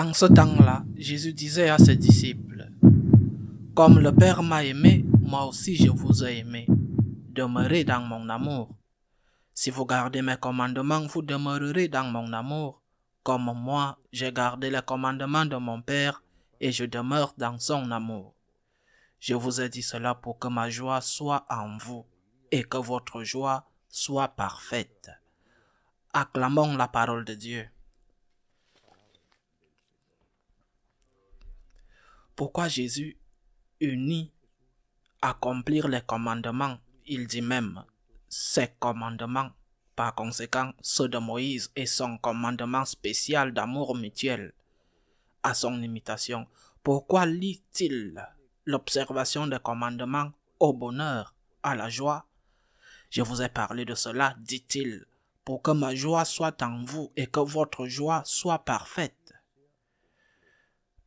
En ce temps-là, Jésus disait à ses disciples, Comme le Père m'a aimé, moi aussi je vous ai aimé. Demeurez dans mon amour. Si vous gardez mes commandements, vous demeurerez dans mon amour, comme moi j'ai gardé les commandements de mon Père et je demeure dans son amour. Je vous ai dit cela pour que ma joie soit en vous et que votre joie soit parfaite. Acclamons la parole de Dieu. Pourquoi Jésus unit accomplir les commandements Il dit même ses commandements, par conséquent ceux de Moïse et son commandement spécial d'amour mutuel à son imitation. Pourquoi lit-il l'observation des commandements au bonheur, à la joie Je vous ai parlé de cela, dit-il, pour que ma joie soit en vous et que votre joie soit parfaite.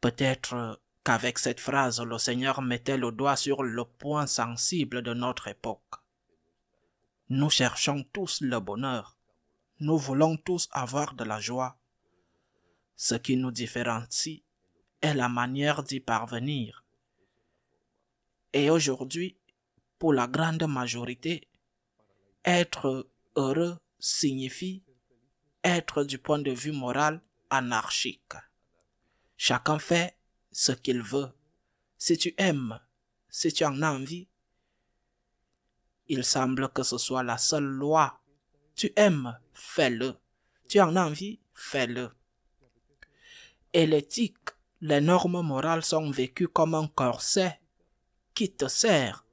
Peut-être qu'avec cette phrase le Seigneur mettait le doigt sur le point sensible de notre époque. Nous cherchons tous le bonheur, nous voulons tous avoir de la joie. Ce qui nous différencie est la manière d'y parvenir. Et aujourd'hui, pour la grande majorité, être heureux signifie être du point de vue moral anarchique. Chacun fait ce qu'il veut, si tu aimes, si tu en as envie. Il semble que ce soit la seule loi. Tu aimes, fais-le. Tu en as envie, fais-le. Et l'éthique, les normes morales sont vécues comme un corset qui te sert,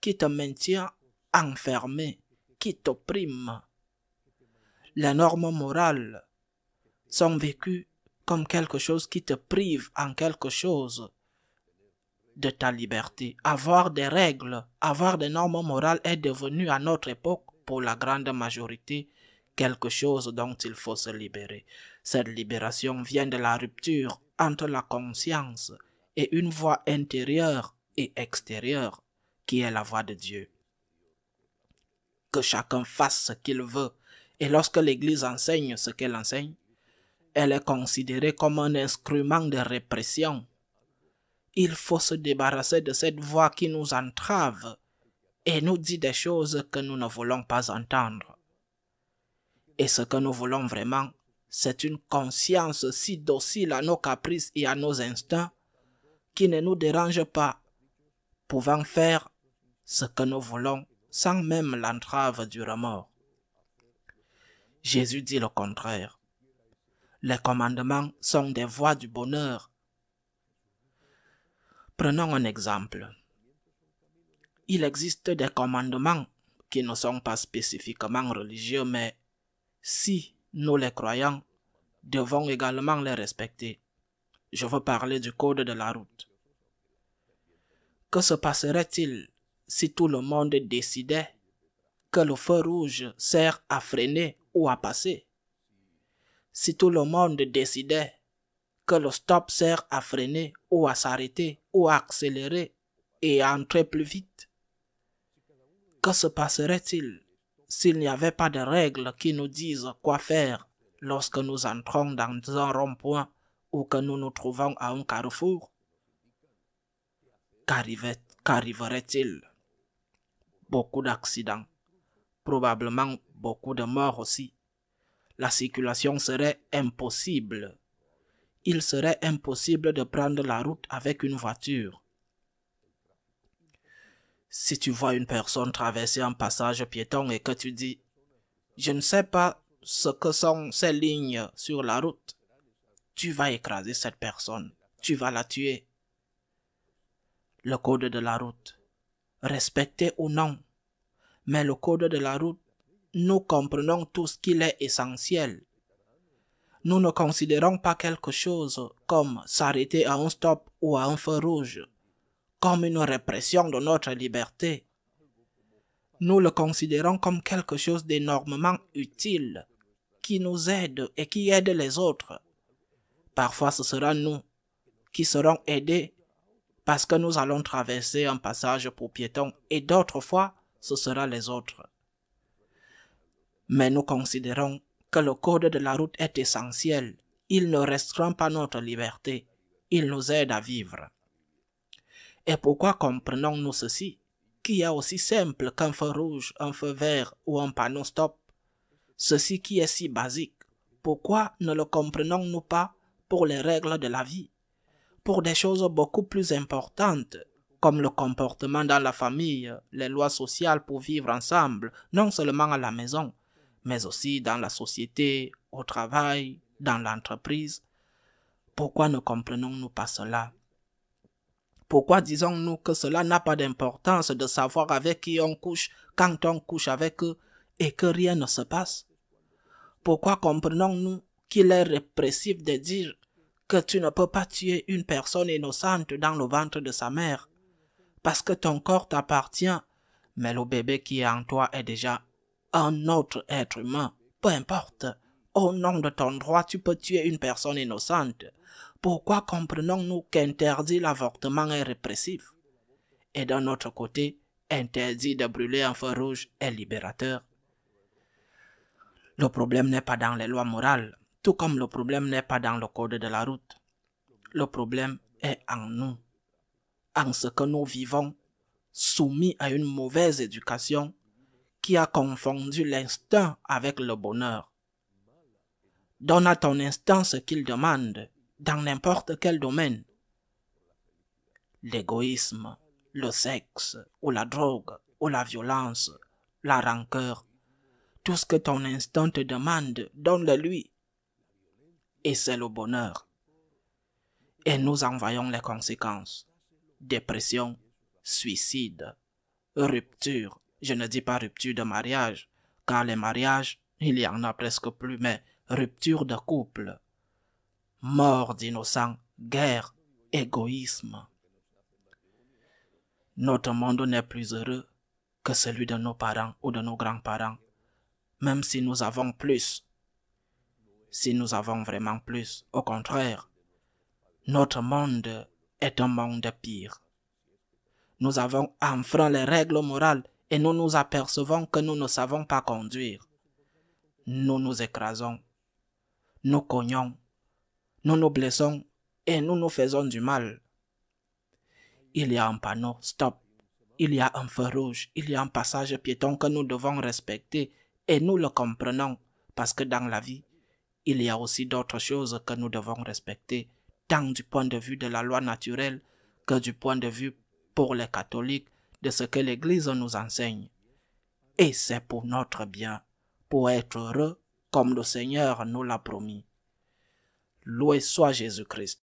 qui te maintient enfermé, qui t'opprime. Les normes morales sont vécues comme quelque chose qui te prive en quelque chose de ta liberté. Avoir des règles, avoir des normes morales est devenu à notre époque, pour la grande majorité, quelque chose dont il faut se libérer. Cette libération vient de la rupture entre la conscience et une voie intérieure et extérieure qui est la voie de Dieu. Que chacun fasse ce qu'il veut. Et lorsque l'Église enseigne ce qu'elle enseigne, elle est considérée comme un instrument de répression. Il faut se débarrasser de cette voix qui nous entrave et nous dit des choses que nous ne voulons pas entendre. Et ce que nous voulons vraiment, c'est une conscience si docile à nos caprices et à nos instincts qui ne nous dérange pas, pouvant faire ce que nous voulons sans même l'entrave du remords. Jésus dit le contraire. Les commandements sont des voies du bonheur. Prenons un exemple. Il existe des commandements qui ne sont pas spécifiquement religieux, mais si nous les croyons, devons également les respecter. Je veux parler du code de la route. Que se passerait-il si tout le monde décidait que le feu rouge sert à freiner ou à passer si tout le monde décidait que le stop sert à freiner ou à s'arrêter ou à accélérer et à entrer plus vite, que se passerait-il s'il n'y avait pas de règles qui nous disent quoi faire lorsque nous entrons dans un rond-point ou que nous nous trouvons à un carrefour Qu'arriverait-il Beaucoup d'accidents, probablement beaucoup de morts aussi la circulation serait impossible. Il serait impossible de prendre la route avec une voiture. Si tu vois une personne traverser un passage piéton et que tu dis Je ne sais pas ce que sont ces lignes sur la route, tu vas écraser cette personne, tu vas la tuer. Le code de la route, respecté ou non, mais le code de la route nous comprenons tout ce qu'il est essentiel. Nous ne considérons pas quelque chose comme s'arrêter à un stop ou à un feu rouge, comme une répression de notre liberté. Nous le considérons comme quelque chose d'énormément utile, qui nous aide et qui aide les autres. Parfois ce sera nous qui serons aidés parce que nous allons traverser un passage pour piétons et d'autres fois ce sera les autres. Mais nous considérons que le code de la route est essentiel. Il ne restreint pas notre liberté. Il nous aide à vivre. Et pourquoi comprenons-nous ceci Qui est aussi simple qu'un feu rouge, un feu vert ou un panneau stop Ceci qui est si basique, pourquoi ne le comprenons-nous pas pour les règles de la vie Pour des choses beaucoup plus importantes, comme le comportement dans la famille, les lois sociales pour vivre ensemble, non seulement à la maison, mais aussi dans la société, au travail, dans l'entreprise. Pourquoi ne comprenons-nous pas cela Pourquoi disons-nous que cela n'a pas d'importance de savoir avec qui on couche, quand on couche avec eux, et que rien ne se passe Pourquoi comprenons-nous qu'il est répressif de dire que tu ne peux pas tuer une personne innocente dans le ventre de sa mère, parce que ton corps t'appartient, mais le bébé qui est en toi est déjà un autre être humain, peu importe. Au nom de ton droit, tu peux tuer une personne innocente. Pourquoi comprenons-nous qu'interdit l'avortement est répressif Et d'un autre côté, interdit de brûler un feu rouge est libérateur. Le problème n'est pas dans les lois morales, tout comme le problème n'est pas dans le code de la route. Le problème est en nous, en ce que nous vivons, soumis à une mauvaise éducation qui a confondu l'instinct avec le bonheur. Donne à ton instinct ce qu'il demande dans n'importe quel domaine. L'égoïsme, le sexe ou la drogue ou la violence, la rancœur, tout ce que ton instinct te demande, donne-le-lui. Et c'est le bonheur. Et nous en voyons les conséquences. Dépression, suicide, rupture, je ne dis pas rupture de mariage, car les mariages, il y en a presque plus, mais rupture de couple. Mort d'innocents, guerre, égoïsme. Notre monde n'est plus heureux que celui de nos parents ou de nos grands-parents, même si nous avons plus. Si nous avons vraiment plus, au contraire, notre monde est un monde pire. Nous avons enfreint les règles morales et nous nous apercevons que nous ne savons pas conduire. Nous nous écrasons, nous cognons, nous nous blessons et nous nous faisons du mal. Il y a un panneau, stop. Il y a un feu rouge, il y a un passage piéton que nous devons respecter et nous le comprenons parce que dans la vie, il y a aussi d'autres choses que nous devons respecter, tant du point de vue de la loi naturelle que du point de vue pour les catholiques de ce que l'Église nous enseigne. Et c'est pour notre bien, pour être heureux comme le Seigneur nous l'a promis. Loué soit Jésus-Christ.